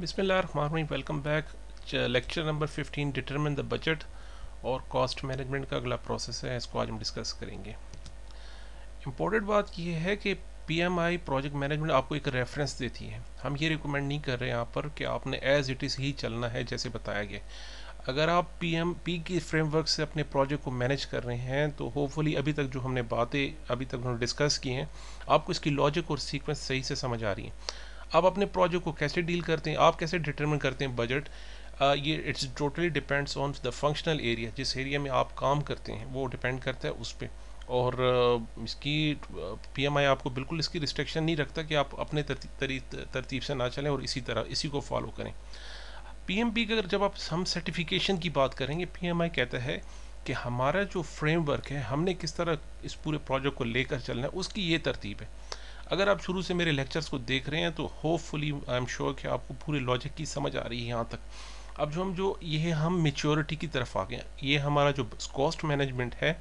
बिसमीम welcome back lecture number 15 determine the budget और cost management का अगला प्रोसेस है इसको आज हम डिस्कस करेंगे इम्पोर्टेंट बात यह है कि पीएमआई प्रोजेक्ट मैनेजमेंट आपको एक रेफरेंस देती है हम ये रिकमेंड नहीं कर रहे हैं यहाँ पर कि आपने एज इट इज़ ही चलना है जैसे बताया गया अगर आप पी एम पी की फ्रेमवर्क से अपने प्रोजेक्ट को मैनेज कर रहे हैं तो होपफुली अभी तक जो हमने बातें अभी तक उन्होंने डिस्कस की हैं आपको इसकी लॉजिक और सीक्वेंस सही से समझ आ रही है आप अपने प्रोजेक्ट को कैसे डील करते हैं आप कैसे डिटरमिन करते हैं बजट ये it's totally depends on the functional area जिस एरिया में आप काम करते हैं वो डिपेंड करता है उस पर और इसकी पीएमआई आपको बिल्कुल इसकी रिस्ट्रिक्शन नहीं रखता कि आप अपने तरतीब से ना चलें और इसी तरह इसी को फॉलो करें पीएमपी की अगर जब आप हम सर्टिफिकेशन की बात करेंगे पीएमआई कहता है कि हमारा जो फ्रेमवर्क है हमने किस तरह इस पूरे प्रोजेक्ट को लेकर चलना है उसकी ये तरतीब है अगर आप शुरू से मेरे लेक्चर्स को देख रहे हैं तो होपफुली आई एम श्योर कि आपको पूरे लॉजिक की समझ आ रही है यहाँ तक अब जो हम जो ये हम मेच्योरिटी की तरफ आ गए ये हमारा जो कॉस्ट मैनेजमेंट है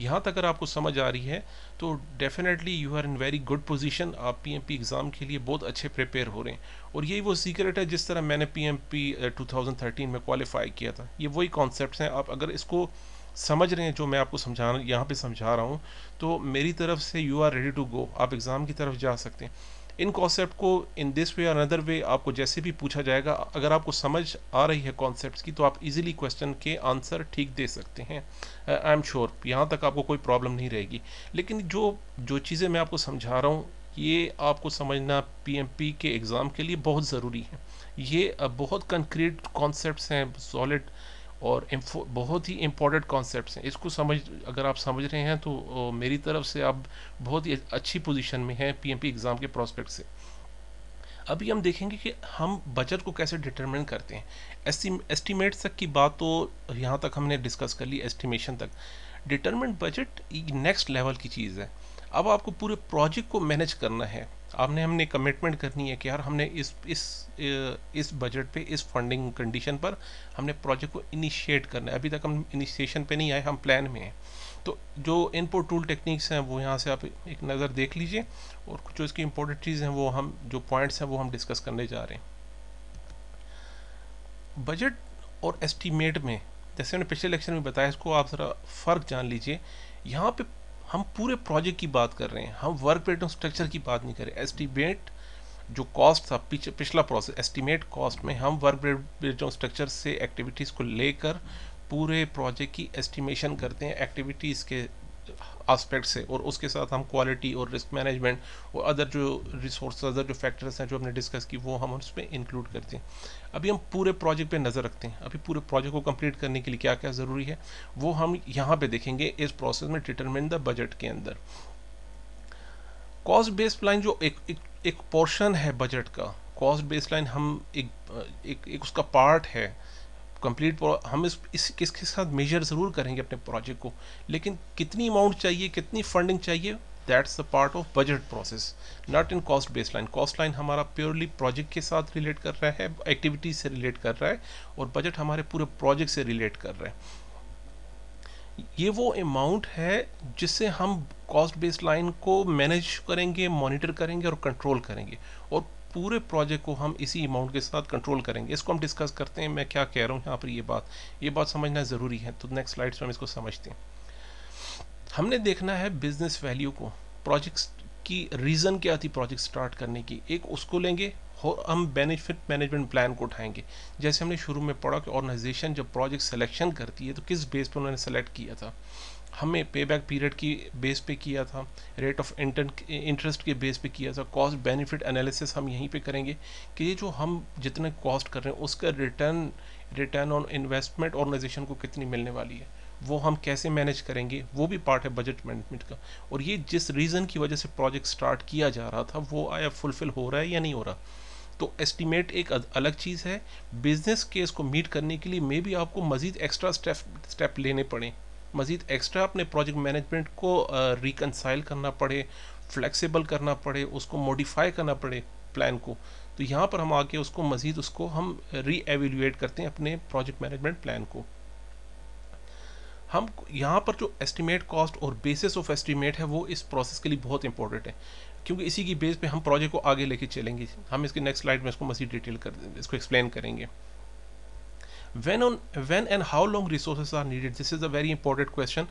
यहाँ तक अगर आपको समझ आ रही है तो definitely you are in very good position आप पीएमपी एग्ज़ाम के लिए बहुत अच्छे प्रिपेयर हो रहे हैं और यही वो सीक्रेट है जिस तरह मैंने पीएमपी 2013 uh, में क्वालिफाई किया था ये वही कॉन्सेप्ट हैं आप अगर इसको समझ रहे हैं जो मैं आपको समझा यहाँ पे समझा रहा हूँ तो मेरी तरफ से you are ready to go आप एग्ज़ाम की तरफ जा सकते हैं इन कॉन्सेप्ट को इन दिस वे और अनदर वे आपको जैसे भी पूछा जाएगा अगर आपको समझ आ रही है कॉन्सेप्ट की तो आप इजीली क्वेश्चन के आंसर ठीक दे सकते हैं आई एम श्योर यहाँ तक आपको कोई प्रॉब्लम नहीं रहेगी लेकिन जो जो चीज़ें मैं आपको समझा रहा हूँ ये आपको समझना पीएमपी के एग्ज़ाम के लिए बहुत ज़रूरी है ये बहुत कंक्रीट कॉन्सेप्ट हैं सॉलिड और बहुत ही इम्पोर्टेंट कॉन्सेप्ट हैं इसको समझ अगर आप समझ रहे हैं तो मेरी तरफ से आप बहुत ही अच्छी पोजीशन में हैं पीएमपी एग्ज़ाम के प्रोस्पेक्ट से अभी हम देखेंगे कि हम बजट को कैसे डिटरमिन करते हैं एस्टीमेट तक की बात तो यहाँ तक हमने डिस्कस कर ली एस्टिमेशन तक डिटर्मेंट बजट नेक्स्ट लेवल की चीज़ है अब आपको पूरे प्रोजेक्ट को मैनेज करना है आपने हमने कमिटमेंट करनी है कि यार हमने इस इस इस बजट पे इस फंडिंग कंडीशन पर हमने प्रोजेक्ट को इनिशिएट करना है अभी तक हम इनिशिएशन पे नहीं आए हम प्लान में हैं तो जो इनपुट टूल टेक्निक्स हैं वो यहाँ से आप एक नज़र देख लीजिए और कुछ जो इसकी इम्पोर्टेंट चीज़ हैं वो हम जो पॉइंट्स हैं वो हम डिस्कस करने जा रहे हैं बजट और एस्टीमेट में जैसे मैंने पिछले लेक्चर में बताया इसको आप ज़रा फ़र्क जान लीजिए यहाँ पे हम पूरे प्रोजेक्ट की बात कर रहे हैं हम वर्क रेट स्ट्रक्चर की बात नहीं कर रहे एस्टिमेट जो कॉस्ट था पिछला प्रोसेस एस्टिमेट कॉस्ट में हम वर्क रेट स्ट्रक्चर से एक्टिविटीज़ को लेकर पूरे प्रोजेक्ट की एस्टिमेशन करते हैं एक्टिविटीज़ के आस्पेक्ट्स है और उसके साथ हम क्वालिटी और रिस्क मैनेजमेंट और अदर जो रिसोर्स अदर जो फैक्टर्स हैं जो हमने डिस्कस की वो हम उसमें इंक्लूड करते हैं अभी हम पूरे प्रोजेक्ट पे नज़र रखते हैं अभी पूरे प्रोजेक्ट को कंप्लीट करने के लिए क्या क्या ज़रूरी है वो हम यहाँ पे देखेंगे इस प्रोसेस में डिटर्मिन द बजट के अंदर कॉस्ट बेस प्लान जो एक एक, एक पोर्शन है बजट का कॉस्ट बेस लाइन हम एक, एक, एक उसका पार्ट है कंप्लीट हम इस, इस किसके साथ मेजर ज़रूर करेंगे अपने प्रोजेक्ट को लेकिन कितनी अमाउंट चाहिए कितनी फंडिंग चाहिए that's the part of budget process not in cost base line cost line हमारा प्योरली प्रोजेक्ट के साथ रिलेट कर रहा है एक्टिविटीज से रिलेट कर रहा है और बजट हमारे पूरे प्रोजेक्ट से रिलेट कर रहा है ये वो अमाउंट है जिससे हम कॉस्ट बेस लाइन को मैनेज करेंगे मॉनिटर करेंगे और कंट्रोल करेंगे और पूरे प्रोजेक्ट को हम इसी अमाउंट के साथ कंट्रोल करेंगे इसको हम डिस्कस करते हैं मैं क्या कह रहा हूँ यहाँ पर ये बात ये बात समझना ज़रूरी है तो नेक्स्ट स्लाइड्स में हम इसको समझते हैं हमने देखना है बिजनेस वैल्यू को प्रोजेक्ट्स की रीज़न क्या थी प्रोजेक्ट स्टार्ट करने की एक उसको लेंगे और हम बेनिफिट मैनेजमेंट प्लान को उठाएंगे जैसे हमने शुरू में पढ़ा कि ऑर्गेनाइजेशन जब प्रोजेक्ट सिलेक्शन करती है तो किस बेस पर उन्होंने सेलेक्ट किया था हमें पे बैक पीरियड की बेस पे किया था रेट ऑफ इंटरेस्ट के बेस पे किया था कॉस्ट बेनिफिट एनालिसिस हम यहीं पे करेंगे कि ये जो हम जितने कॉस्ट कर रहे हैं उसका return return on investment organisation को कितनी मिलने वाली है वो हम कैसे मैनेज करेंगे वो भी पार्ट है बजट मैनेजमेंट का और ये जिस रीज़न की वजह से प्रोजेक्ट स्टार्ट किया जा रहा था वो आया फुलफिल हो रहा है या नहीं हो रहा तो एस्टिमेट एक अलग चीज़ है बिजनेस केस को मीट करने के लिए मे भी आपको मज़ीद एक्स्ट्रा स्टेप स्टेप लेने पड़े मज़ीद एक्स्ट्रा अपने प्रोजेक्ट मैनेजमेंट को रिकनसाइल करना पड़े फ्लैक्सीबल करना पड़े उसको मॉडिफाई करना पड़े प्लान को तो यहाँ पर हम आके उसको मज़ीद उसको हम री एवेल्यूएट करते हैं अपने प्रोजेक्ट मैनेजमेंट प्लान को हम यहाँ पर जो एस्टिमेट कॉस्ट और बेसिस ऑफ एस्टिमेट है वो इस प्रोसेस के लिए बहुत इंपॉर्टेंट है क्योंकि इसी की बेस पे हम प्रोजेक्ट को आगे लेके चलेंगे हम इसके नेक्स्ट स्लाइड में इसको मज़ीद डिटेल कर इसको एक्सप्लेन करेंगे when on when and how long resources are needed this is a very important question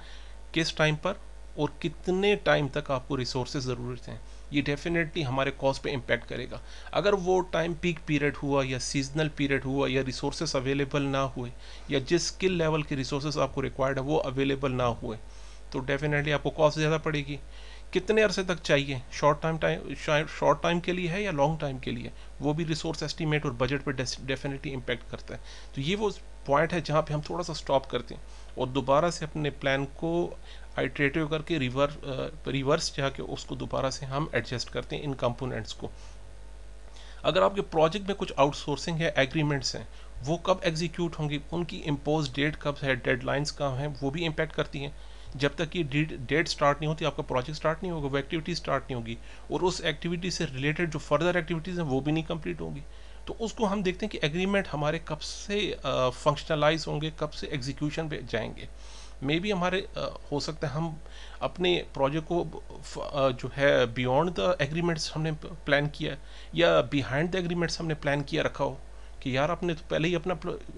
किस टाइम पर और कितने टाइम तक आपको रिसोर्सेज ज़रूरत हैं ये डेफिनेटली हमारे कॉस्ट पे इम्पेक्ट करेगा अगर वो टाइम पीक पीरियड हुआ या सीजनल पीरियड हुआ या रिसोर्सेज अवेलेबल ना हुए या जिस स्किल लेवल के रिसोर्सेज आपको रिक्वायर्ड है वो अवेलेबल ना हुए तो डेफिनेटली आपको कॉस्ट ज़्यादा पड़ेगी कितने अरसे तक चाहिए short time time short time के लिए है या लॉन्ग टाइम के लिए वो भी रिसोर्स एस्टीमेट और बजट पर डेफिनेटली इम्पैक्ट करता है तो ये वो पॉइंट है जहाँ पे हम थोड़ा सा स्टॉप करते हैं और दोबारा से अपने प्लान को आइट्रेटिव करके रिवर रिवर्स जाके उसको दोबारा से हम एडजस्ट करते हैं इन कंपोनेंट्स को अगर आपके प्रोजेक्ट में कुछ आउटसोर्सिंग है एग्रीमेंट्स हैं वो कब एग्जीक्यूट होंगी उनकी इम्पोज डेट कब है डेडलाइंस कब हैं वो भी इम्पैक्ट करती हैं जब तक ये डेट स्टार्ट नहीं होती आपका प्रोजेक्ट स्टार्ट नहीं होगा वो एक्टिविटी स्टार्ट नहीं होगी और उस एक्टिविटी से रिलेटेड जो फर्दर एक्टिविटीज़ हैं वो भी नहीं कंप्लीट होंगी तो उसको हम देखते हैं कि एग्रीमेंट हमारे कब से फंक्शनलाइज होंगे कब से एग्जीक्यूशन पे जाएंगे मे बी हमारे आ, हो सकता है हम अपने प्रोजेक्ट को आ, जो है बियॉन्ड द एग्रीमेंट्स हमने प्लान किया या बिहाइंड द एग्रीमेंट्स हमने प्लान किया रखा हो कि यार आपने तो पहले ही अपना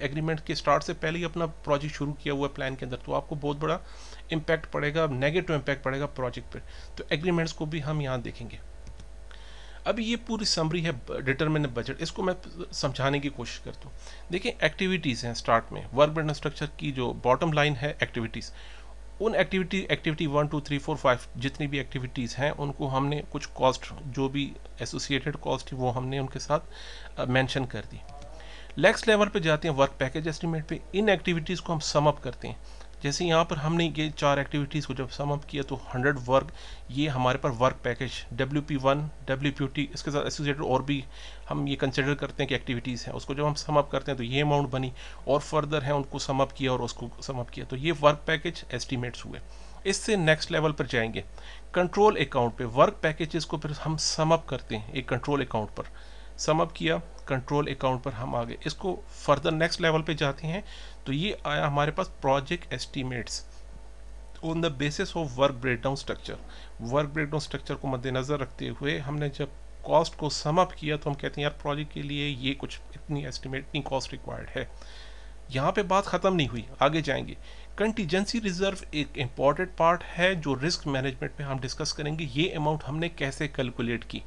एग्रीमेंट के स्टार्ट से पहले ही अपना प्रोजेक्ट शुरू किया हुआ है प्लान के अंदर तो आपको बहुत बड़ा इम्पैक्ट पड़ेगा नेगेटिव इम्पैक्ट पड़ेगा प्रोजेक्ट पर तो एग्रीमेंट्स को भी हम यहाँ देखेंगे अभी ये पूरी समरी है डिटरमिन बजट इसको मैं समझाने की कोशिश करता हूँ देखिए एक्टिविटीज़ हैं स्टार्ट में वर्क एंड स्ट्रक्चर की जो बॉटम लाइन है एक्टिविटीज़ उन activity activity one two three four five जितनी भी एक्टिविटीज़ हैं उनको हमने कुछ कॉस्ट जो भी एसोसिएटेड कॉस्ट थी वो हमने उनके साथ मैंशन कर दी नेक्स्ट लेवल पे जाते हैं वर्क पैकेज एस्टीमेट पे इन एक्टिविटीज़ को हम समअप करते हैं जैसे यहाँ पर हमने ये चार एक्टिविटीज़ को जब सम किया तो 100 वर्क ये हमारे पर work package W P one W P T इसके साथ एसोसिएटेड और भी हम ये कंसिडर करते हैं कि एक्टिविटीज़ हैं उसको जब हम समअप करते हैं तो ये अमाउंट बनी और फर्दर है उनको समअप किया और उसको समअप किया तो ये वर्क पैकेज एस्टिमेट्स हुए इससे नेक्स्ट लेवल पर जाएंगे कंट्रोल अकाउंट पे वर्क पैकेजेस को फिर हम समअप करते हैं एक कंट्रोल अकाउंट पर समअप किया कंट्रोल अकाउंट पर हम आ गए इसको फर्दर नेक्स्ट लेवल पे जाते हैं तो ये आया हमारे पास project estimates on the basis of work breakdown structure work breakdown structure को मद्देनज़र रखते हुए हमने जब कॉस्ट को समअप किया तो हम कहते हैं यार प्रोजेक्ट के लिए ये कुछ इतनी एस्टिमेट इतनी कॉस्ट रिक्वायर्ड है यहाँ पे बात ख़त्म नहीं हुई आगे जाएंगे कंटीजेंसी रिजर्व एक इम्पॉर्टेंट पार्ट है जो रिस्क मैनेजमेंट में हम डिस्कस करेंगे ये अमाउंट हमने कैसे कैलकुलेट की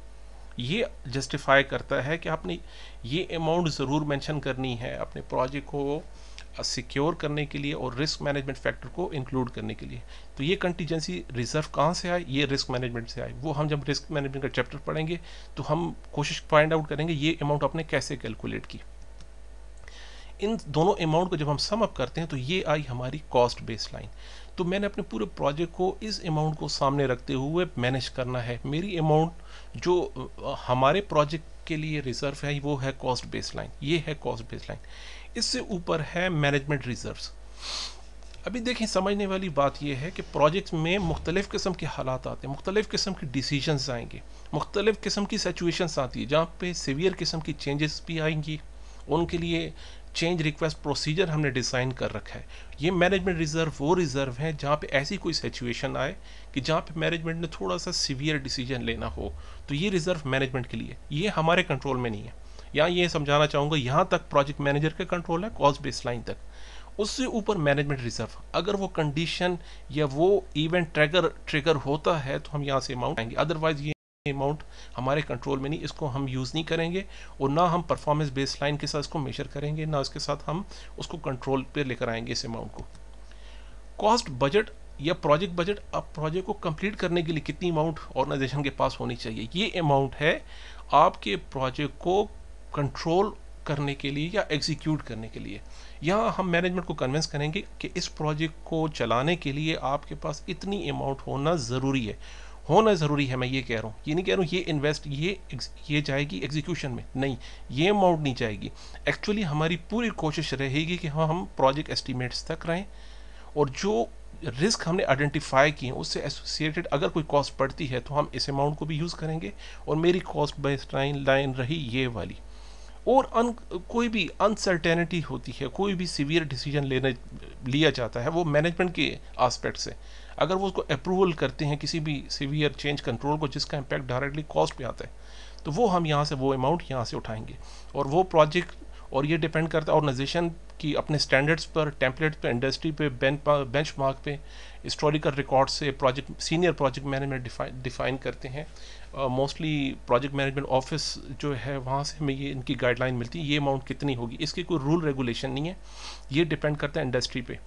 ये जस्टिफाई करता है कि आपने ये अमाउंट ज़रूर मेंशन करनी है अपने प्रोजेक्ट को सिक्योर करने के लिए और रिस्क मैनेजमेंट फैक्टर को इंक्लूड करने के लिए तो ये कंटीजेंसी रिजर्व कहाँ से आए ये रिस्क मैनेजमेंट से आए वो हम जब रिस्क मैनेजमेंट का चैप्टर पढ़ेंगे तो हम कोशिश फाइंड आउट करेंगे ये अमाउंट आपने कैसे कैलकुलेट की इन दोनों अमाउंट को जब हम सम अप करते हैं तो ये आई हमारी कॉस्ट बेस लाइन तो मैंने अपने पूरे प्रोजेक्ट को इस अमाउंट को सामने रखते हुए मैनेज करना है मेरी अमाउंट जो हमारे प्रोजेक्ट के लिए रिजर्व है वो है कॉस्ट बेस लाइन ये है कॉस्ट बेस लाइन इससे ऊपर है मैनेजमेंट रिजर्व अभी देखें समझने वाली बात यह है कि प्रोजेक्ट में मुख्तलिफ़ किस्म के हालात आते हैं मुख्तलिफ़ किस्म के डिसीजन आएंगे मुख्तलिफ़ किस्म की सिचुएशंस आती है जहाँ पे सीवियर किस्म की चेंजेस भी आएंगी उनके लिए चेंज रिक्वेस्ट प्रोसीजर हमने डिज़ाइन कर रखा है ये मैनेजमेंट रिज़र्व वो रिज़र्व है जहाँ पे ऐसी कोई सिचुएशन आए कि जहाँ पे मैनेजमेंट ने थोड़ा सा सीवियर डिसीजन लेना हो तो ये रिज़र्व मैनेजमेंट के लिए ये हमारे कंट्रोल में नहीं है यहाँ ये समझाना चाहूँगा यहाँ तक प्रोजेक्ट मैनेजर का कंट्रोल है कॉस्ट बेस लाइन तक उससे ऊपर मैनेजमेंट रिजर्व अगर वो कंडीशन या वो इवेंट ट्रैगर ट्रिगर होता है तो हम यहाँ से अमाउंट आएंगे अदरवाइज ये अमाउंट हमारे कंट्रोल में नहीं इसको हम यूज़ नहीं करेंगे और ना हम परफॉर्मेंस बेस लाइन के साथ इसको मेजर करेंगे ना उसके साथ हम उसको कंट्रोल पे लेकर आएंगे इस अमाउंट को कॉस्ट बजट या प्रोजेक्ट बजट अब प्रोजेक्ट को कंप्लीट करने के लिए कितनी अमाउंट ऑर्गेनाइजेशन के पास होनी चाहिए ये अमाउंट है आपके प्रोजेक्ट को कंट्रोल करने के लिए या एग्जीक्यूट करने के लिए यहाँ हम मैनेजमेंट को कन्विंस करेंगे कि इस प्रोजेक्ट को चलाने के लिए आपके पास इतनी अमाउंट होना ज़रूरी है होना ज़रूरी है मैं ये कह रहा हूँ ये नहीं कह रहा हूँ ये इन्वेस्ट ये ये जाएगी एग्जीक्यूशन में नहीं ये अमाउंट नहीं जाएगी एक्चुअली हमारी पूरी कोशिश रहेगी कि हाँ हम प्रोजेक्ट एस्टिमेट्स तक रहें और जो रिस्क हमने आइडेंटिफाई किए उससे एसोसिएटेड अगर कोई कॉस्ट पड़ती है तो हम इस अमाउंट को भी यूज़ करेंगे और मेरी कॉस्ट बेस लाइन लाइन रही ये वाली और अन कोई भी अनसर्टेनिटी होती है कोई भी सीवियर डिसीजन लेने लिया जाता है वो मैनेजमेंट के आस्पेक्ट से अगर वो उसको अप्रूवल करते हैं किसी भी सीवियर चेंज कंट्रोल को जिसका इम्पैक्ट डायरेक्टली कॉस्ट पे आता है तो वो हम यहाँ से वो अमाउंट यहाँ से उठाएंगे और वो प्रोजेक्ट और ये डिपेंड करता है ऑर्गेनाइजेशन की अपने स्टैंडर्ड्स पर टेम्पलेट्स पर इंडस्ट्री पे बेंच मार्क पे हिस्टोरिकल रिकॉर्ड से project senior project management define करते हैं मोस्टली प्रोजेक्ट मैनेजमेंट ऑफिस जो है वहाँ से हमें ये इनकी गाइडलाइन मिलती है ये अमाउंट कितनी होगी इसकी कोई रूल रेगुलेशन नहीं है ये डिपेंड करता है इंडस्ट्री पे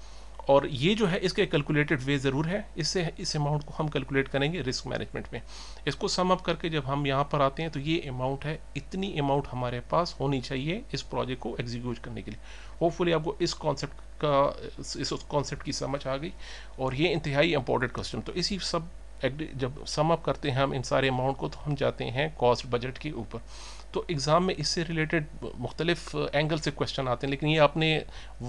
और ये जो है इसका कैलकुलेटेड वे ज़रूर है इससे इस अमाउंट को हम कैलकुलेट करेंगे रिस्क मैनेजमेंट में इसको सम अप करके जब हम यहाँ पर आते हैं तो ये अमाउंट है इतनी अमाउंट हमारे पास होनी चाहिए इस प्रोजेक्ट को एग्जीक्यूट करने के लिए होपफुली आपको इस कॉन्सेप्ट का इस कॉन्सेप्ट की समझ आ गई और ये इंतहाई इम्पोर्टेंट क्वेश्चन तो इसी सब जब सम अप करते हैं हम इन सारे अमाउंट को तो हम जाते हैं कॉस्ट बजट के ऊपर तो एग्ज़ाम में इससे रिलेटेड मुख्तलिफ एंगल से क्वेश्चन आते हैं लेकिन ये आपने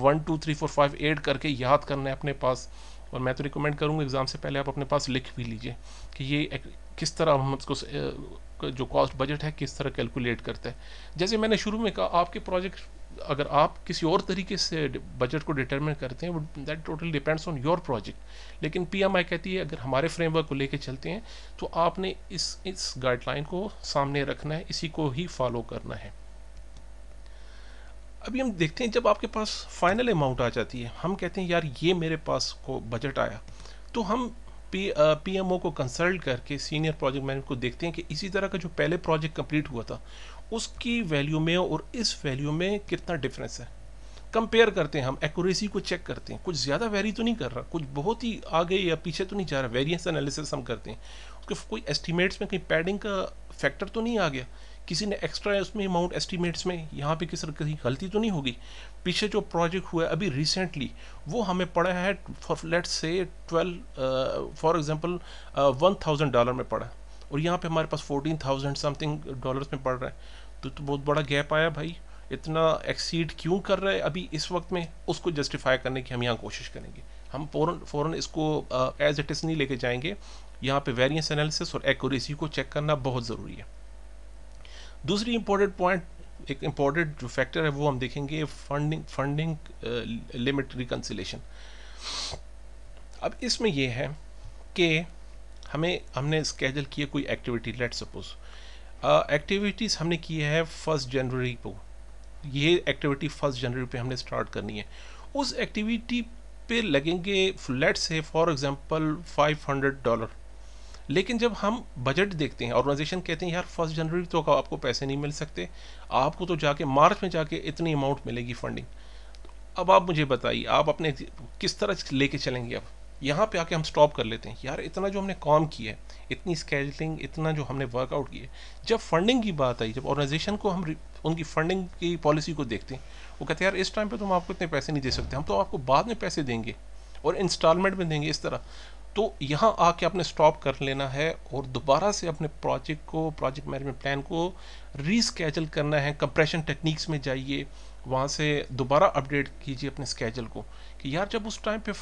one two three four five add करके याद करना है अपने पास और मैं तो रिकमेंड करूँगा एग्ज़ाम से पहले आप अपने पास लिख भी लीजिए कि ये किस तरह हम इसको जो कॉस्ट बजट है किस तरह कैलकुलेट करते हैं जैसे मैंने शुरू में कहा आपके प्रोजेक्ट अगर आप किसी और तरीके से बजट को डिटरमिन करते हैं that total depends on your project लेकिन पीएमआई कहती है अगर हमारे फ्रेमवर्क को लेके चलते हैं तो आपने इस इस गाइडलाइन को सामने रखना है इसी को ही फॉलो करना है अभी हम देखते हैं जब आपके पास फाइनल अमाउंट आ जाती है हम कहते हैं यार ये मेरे पास को बजट आया तो हम पी पी एम ओ को कंसल्ट करके सीनियर प्रोजेक्ट मैनेजर को देखते हैं कि इसी तरह का जो पहले प्रोजेक्ट कंप्लीट हुआ था उसकी वैल्यू में और इस वैल्यू में कितना डिफरेंस है कंपेयर करते हैं हम एक्यूरेसी को चेक करते हैं कुछ ज़्यादा वेरी तो नहीं कर रहा कुछ बहुत ही आगे या पीछे तो नहीं जा रहा वेरियंस एनालिसिस हम करते हैं उसके कोई एस्टिमेट्स में कहीं पैडिंग का फैक्टर तो नहीं आ गया किसी ने एक्स्ट्रा उसमें अमाउंट एस्टीमेट्स में यहाँ पे किसी कहीं गलती तो नहीं होगी पीछे जो प्रोजेक्ट हुआ है अभी रिसेंटली वो हमें पड़ा है for let's say twelve for example one thousand dollar में पड़ा और यहाँ पे हमारे पास फोर्टीन थाउजेंड समथिंग डॉलर्स में पड़ रहा है तो, तो बहुत बड़ा गैप आया भाई इतना एक्सीड क्यों कर रहा है अभी इस वक्त में उसको जस्टिफाई करने की हम यहाँ कोशिश करेंगे हम फ़ौरन फ़ौरन इसको एज इट इज़ नहीं लेके जाएंगे यहाँ पे वेरियंस एनालिसिस और एक्यूरेसी को चेक करना बहुत ज़रूरी है दूसरी इम्पोर्टेंट पॉइंट एक इम्पॉर्टेंट जो फैक्टर है वो हम देखेंगे फंडिंग फंडिंग लिमिट रिकन्सिलेशन अब इसमें यह है कि हमें हमने स्केजल किया कोई एक्टिविटी लेट सपोज एक्टिविटीज़ हमने की है फर्स्ट जनवरी को ये एक्टिविटी फर्स्ट जनवरी पे हमने स्टार्ट करनी है उस एक्टिविटी पे लगेंगे let's say for example 500 dollar लेकिन जब हम बजट देखते हैं ऑर्गेनाइजेशन कहते हैं यार फर्स्ट जनवरी तो आपको पैसे नहीं मिल सकते आपको तो जाके मार्च में जाके इतनी अमाउंट मिलेगी फंडिंग तो अब आप मुझे बताइए आप अपने किस तरह लेके चलेंगे आप यहाँ पे आके हम स्टॉप कर लेते हैं यार इतना जो हमने काम किया है इतनी स्केलिंग इतना जो हमने वर्कआउट किया है जब फंडिंग की बात आई जब ऑर्गेनाइजेशन को हम उनकी फंडिंग की पॉलिसी को देखते हैं वो कहते हैं यार इस टाइम पे तुम आपको इतने पैसे नहीं दे सकते हम तो आपको बाद में पैसे देंगे और इंस्टॉलमेंट में देंगे इस तरह तो यहाँ आके आपने स्टॉप कर लेना है और दोबारा से अपने प्रोजेक्ट को प्रोजेक्ट मैनेजमेंट प्लान को रीस्केजल करना है कंप्रेशन टेक्निक्स में जाइए वहाँ से दोबारा अपडेट कीजिए अपने स्केजल को कि यार जब उस टाइम पे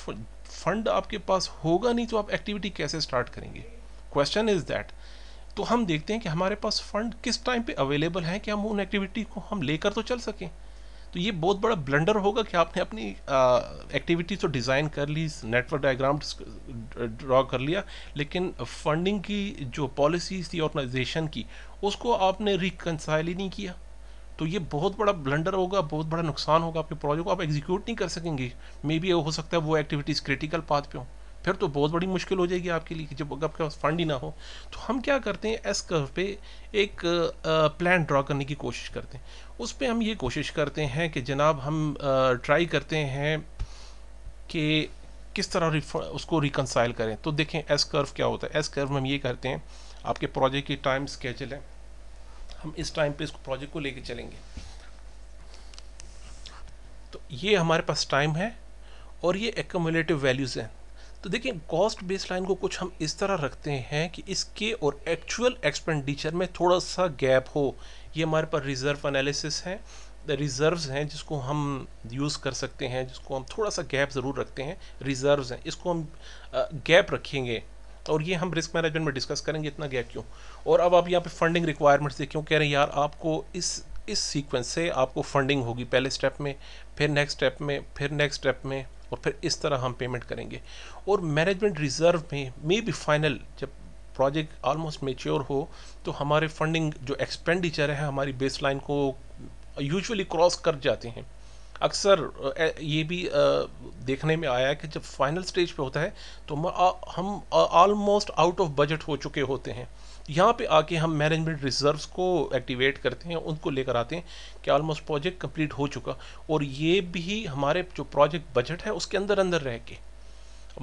फंड आपके पास होगा नहीं तो आप एक्टिविटी कैसे स्टार्ट करेंगे क्वेश्चन इज दैट तो हम देखते हैं कि हमारे पास फंड किस टाइम पे अवेलेबल है कि हम उन एक्टिविटी को हम लेकर तो चल सकें तो ये बहुत बड़ा ब्लंडर होगा कि आपने अपनी एक्टिविटी तो डिज़ाइन कर ली नेटवर्क डायग्राम ड्रॉ कर लिया लेकिन फंडिंग की जो पॉलिसीज थी ऑर्गेनाइजेशन की उसको आपने रिकनसाइल ही नहीं किया तो ये बहुत बड़ा ब्लंडर होगा बहुत बड़ा नुकसान होगा आपके प्रोजेक्ट को आप एग्जीक्यूट नहीं कर सकेंगे मे बी हो सकता है वो एक्टिविटीज़ क्रिटिकल पाथ पे हो फिर तो बहुत बड़ी मुश्किल हो जाएगी आपके लिए जब आपके पास फंड ही ना हो तो हम क्या करते हैं एस कर्व पे एक प्लान ड्रा करने की कोशिश करते हैं उस पर हम ये कोशिश करते हैं कि जनाब हम ट्राई करते हैं कि किस तरह उसको रिकनसाइल करें तो देखें एस कर्व क्या होता है एस कर्व में हम ये करते हैं आपके प्रोजेक्ट की टाइम स्केचल है हम इस टाइम पे इसको प्रोजेक्ट को लेके चलेंगे तो ये हमारे पास टाइम है और ये एकोमुलेटिव वैल्यूज़ हैं तो देखिए कॉस्ट बेस लाइन को कुछ हम इस तरह रखते हैं कि इसके और एक्चुअल एक्सपेंडिचर में थोड़ा सा गैप हो ये हमारे पास रिज़र्व एनालिसिस है रिज़र्व्स हैं जिसको हम यूज़ कर सकते हैं जिसको हम थोड़ा सा गैप ज़रूर रखते हैं रिज़र्व्स हैं इसको हम गैप रखेंगे और ये हम रिस्क मैनेजमेंट में डिस्कस करेंगे इतना गया क्यों और अब आप यहाँ पे फंडिंग रिक्वायरमेंट्स देखें कह रहे हैं यार आपको इस इस सीक्वेंस से आपको फंडिंग होगी पहले स्टेप में फिर नेक्स्ट स्टेप में फिर नेक्स्ट स्टेप में और फिर इस तरह हम पेमेंट करेंगे और मैनेजमेंट रिजर्व में मे बी फाइनल जब प्रोजेक्ट ऑलमोस्ट मेच्योर हो तो हमारे फंडिंग जो एक्सपेंडिचर है हमारी बेसलाइन को यूजुअली क्रॉस कर जाते हैं अक्सर ये भी देखने में आया कि जब फाइनल स्टेज पे होता है तो हम ऑलमोस्ट आउट ऑफ बजट हो चुके होते हैं यहाँ पे आके हम मैनेजमेंट रिजर्व्स को एक्टिवेट करते हैं उनको लेकर आते हैं कि ऑलमोस्ट प्रोजेक्ट कंप्लीट हो चुका और ये भी हमारे जो प्रोजेक्ट बजट है उसके अंदर अंदर रह के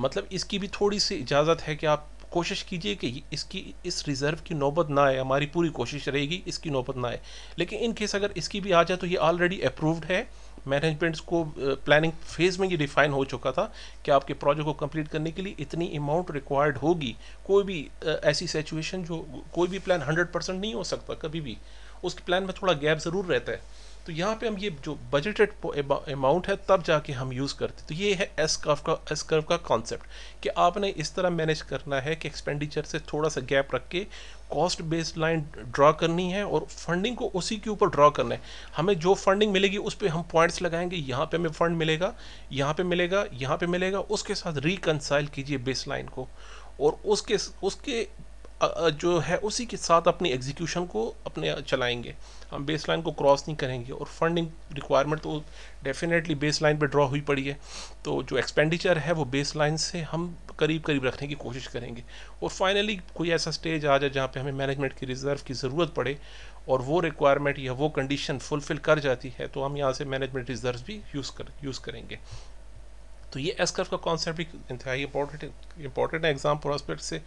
मतलब इसकी भी थोड़ी सी इजाज़त है कि आप कोशिश कीजिए कि इसकी इस रिज़र्व की नौबत ना आए हमारी पूरी कोशिश रहेगी इसकी नौबत ना आए लेकिन इन केस अगर इसकी भी आ जाए तो ये ऑलरेडी अप्रूव्ड है मैनेजमेंट्स को प्लानिंग फेज़ में ये डिफाइन हो चुका था कि आपके प्रोजेक्ट को कंप्लीट करने के लिए इतनी अमाउंट रिक्वायर्ड होगी कोई भी ऐसी सिचुएशन जो कोई भी प्लान हंड्रेड परसेंट नहीं हो सकता कभी भी उसके प्लान में थोड़ा गैप ज़रूर रहता है तो यहाँ पे हम ये जो बजटेड अमाउंट है तब जाके हम यूज़ करते तो ये है एस कर्व का एस कर्व का कॉन्सेप्ट कि आपने इस तरह मैनेज करना है कि एक्सपेंडिचर से थोड़ा सा गैप रख के कॉस्ट बेस्ड लाइन ड्रा करनी है और फंडिंग को उसी के ऊपर ड्रा करना है हमें जो फंडिंग मिलेगी उस पर हम पॉइंट्स लगाएंगे यहाँ पे हमें फंड मिलेगा यहाँ पे मिलेगा यहाँ पे मिलेगा उसके साथ रिकनसाइल कीजिए बेस लाइन को और उसके उसके जो है उसी के साथ अपनी एग्जीक्यूशन को अपने चलाएंगे हम बेस लाइन को क्रॉस नहीं करेंगे और फंडिंग रिक्वायरमेंट तो डेफिनेटली बेस लाइन पर ड्रॉ हुई पड़ी है तो जो एक्सपेंडिचर है वो बेस लाइन से हम करीब करीब रखने की कोशिश करेंगे और फाइनली कोई ऐसा स्टेज आ जाए जहाँ पर हमें मैनेजमेंट की रिजर्व की ज़रूरत पड़े और वो रिक्वायरमेंट या वो कंडीशन फुलफिल कर जाती है तो हम यहाँ से मैनेजमेंट रिजर्व भी यूज़ कर यूज़ करेंगे तो ये एस का कॉन्सेप्ट भी इंतहाई इंपॉर्टेंट इंपॉर्टेंट है एग्ज़ाम प्रॉस्पेक्ट से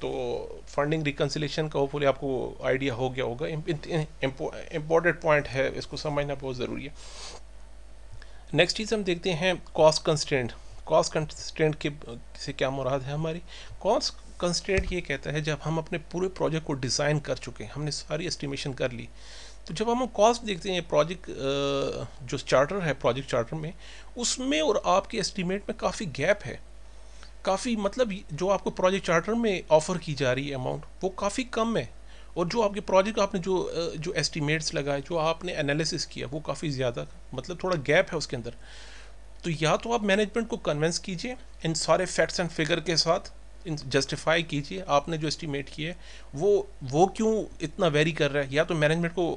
तो फंडिंग रिकन्सिलेशन का होपफुली आपको आइडिया हो गया होगा इम्पोर्टेंट पॉइंट है इसको समझना बहुत ज़रूरी है नेक्स्ट चीज़ हम देखते हैं कॉस्ट कंस्टेंट कॉस्ट कंस्टेंट के से क्या मुराद है हमारी कॉस्ट कंस्टेंट ये कहता है जब हम अपने पूरे प्रोजेक्ट को डिज़ाइन कर चुके हैं हमने सारी एस्टिमेशन कर ली तो जब हम कॉस्ट देखते हैं प्रोजेक्ट जो चार्टर है प्रोजेक्ट चार्टर में उसमें और आपके एस्टिमेट में काफ़ी गैप है काफ़ी मतलब जो आपको प्रोजेक्ट चार्टर में ऑफ़र की जा रही है अमाउंट वो काफ़ी कम है और जो आपके प्रोजेक्ट आपने जो जो एस्टिमेट्स लगाए जो आपने एनालिसिस किया वो काफ़ी ज़्यादा मतलब थोड़ा गैप है उसके अंदर तो या तो आप मैनेजमेंट को कन्वेंस कीजिए इन सारे फैक्ट्स एंड फिगर के साथ इन जस्टिफाई कीजिए आपने जो एस्टिमेट किए वो वो क्यों इतना वेरी कर रहा है या तो मैनेजमेंट को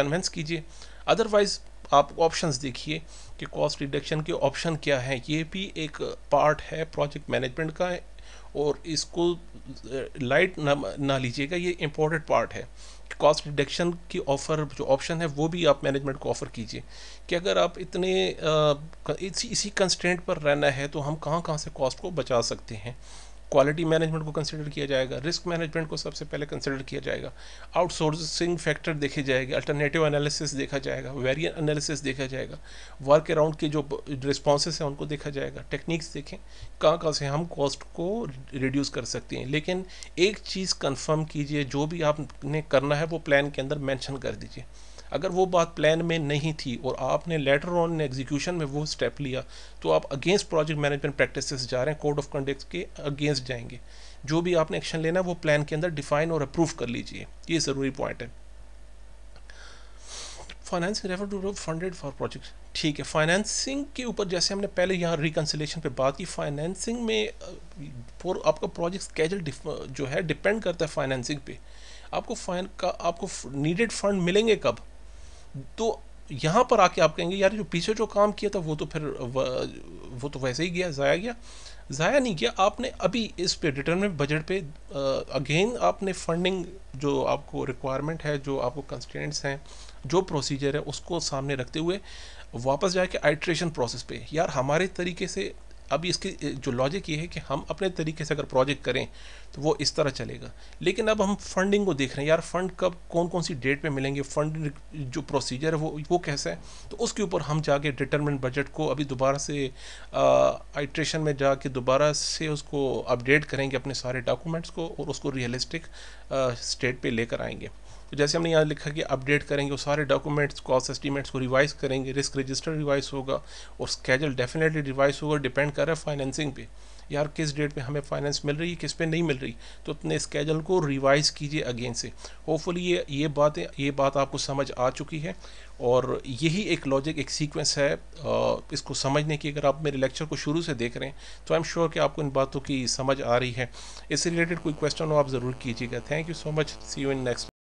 कन्वेंस कीजिए अदरवाइज़ आप ऑप्शंस देखिए कि कॉस्ट रिडक्शन के ऑप्शन क्या है ये भी एक पार्ट है प्रोजेक्ट मैनेजमेंट का और इसको लाइट ना ना लीजिएगा ये इम्पोर्टेंट पार्ट है कॉस्ट रिडक्शन की ऑफ़र जो ऑप्शन है वो भी आप मैनेजमेंट को ऑफ़र कीजिए कि अगर आप इतने आ, इसी इसी कंस्टेंट पर रहना है तो हम कहाँ कहाँ से कॉस्ट को बचा सकते हैं क्वालिटी मैनेजमेंट को कंसिडर किया जाएगा रिस्क मैनेजमेंट को सबसे पहले कंसिडर किया जाएगा आउटसोर्सिंग फैक्टर देखे जाएंगे अल्टरनेटिव एनालिसिस देखा जाएगा वेरियन एनालिसिस देखा जाएगा वर्क अराउंड के जो रिस्पॉन्सेस हैं उनको देखा जाएगा टेक्निक्स देखें कहाँ कहाँ से हम कॉस्ट को रिड्यूस कर सकते हैं लेकिन एक चीज़ कन्फर्म कीजिए जो भी आपने करना है वो प्लान के अंदर मैंशन कर दीजिए अगर वो बात प्लान में नहीं थी और आपने लेटर ऑन एग्जीक्यूशन में वो स्टेप लिया तो आप अगेंस्ट प्रोजेक्ट मैनेजमेंट प्रैक्टिस जा रहे हैं कोड ऑफ कंडक्ट के अगेंस्ट जाएंगे जो भी आपने एक्शन लेना है वो प्लान के अंदर डिफाइन और अप्रूव कर लीजिए ये ज़रूरी पॉइंट है financing refer to funded for project ठीक है फाइनेंसिंग के ऊपर जैसे हमने पहले यहाँ रिकन्सिलेशन पे बात की फाइनेंसिंग में फॉर आपका प्रोजेक्ट स्केजल जो है डिपेंड करता है फाइनेंसिंग पे आपको फाइन का आपको नीडेड फंड मिलेंगे कब तो यहाँ पर आके आप कहेंगे यार जो पीछे जो काम किया था वो तो फिर वो तो वैसे ही गया ज़ाया गया ज़ाया नहीं किया आपने अभी इस पे रिटर्न में बजट पे अगेन आपने फंडिंग जो आपको रिक्वायरमेंट है जो आपको कंस्टेंट्स हैं जो प्रोसीजर है उसको सामने रखते हुए वापस जाके आइट्रेशन प्रोसेस पे यार हमारे तरीके से अब इसकी जो लॉजिक ये है कि हम अपने तरीके से अगर प्रोजेक्ट करें तो वो इस तरह चलेगा लेकिन अब हम फंडिंग को देख रहे हैं यार फंड कब कौन कौन सी डेट पे मिलेंगे फंड जो प्रोसीजर है वो वो कैसा है तो उसके ऊपर हम जाके डिटर्मेंट बजट को अभी दोबारा से आइट्रेशन में जाके दोबारा से उसको अपडेट करेंगे अपने सारे डॉक्यूमेंट्स को और उसको रियलिस्टिक स्टेट पर लेकर आएंगे तो जैसे हमने यहाँ लिखा कि अपडेट करेंगे वो सारे डॉक्यूमेंट्स कॉस्ट एस्टीमेट्स को रिवाइज करेंगे रिस्क रजिस्टर रिवाइज होगा और स्केजल डेफिनेटली रिवाइज होगा डिपेंड कर रहा है फाइनेंसिंग पे यार किस डेट पे हमें फाइनेंस मिल रही है किस पे नहीं मिल रही तो अपने स्केजल को रिवाइज कीजिए अगेन से होपफुली ये ये बातें ये बात आपको समझ आ चुकी है और यही एक लॉजिक एक सीक्वेंस है इसको समझने की अगर आप मेरे लेक्चर को शुरू से देख रहे हैं तो आई एम श्योर कि आपको इन बातों की समझ आ रही है इससे रिलेटेड कोई क्वेश्चन हो आप ज़रूर कीजिएगा thank you so much see you in next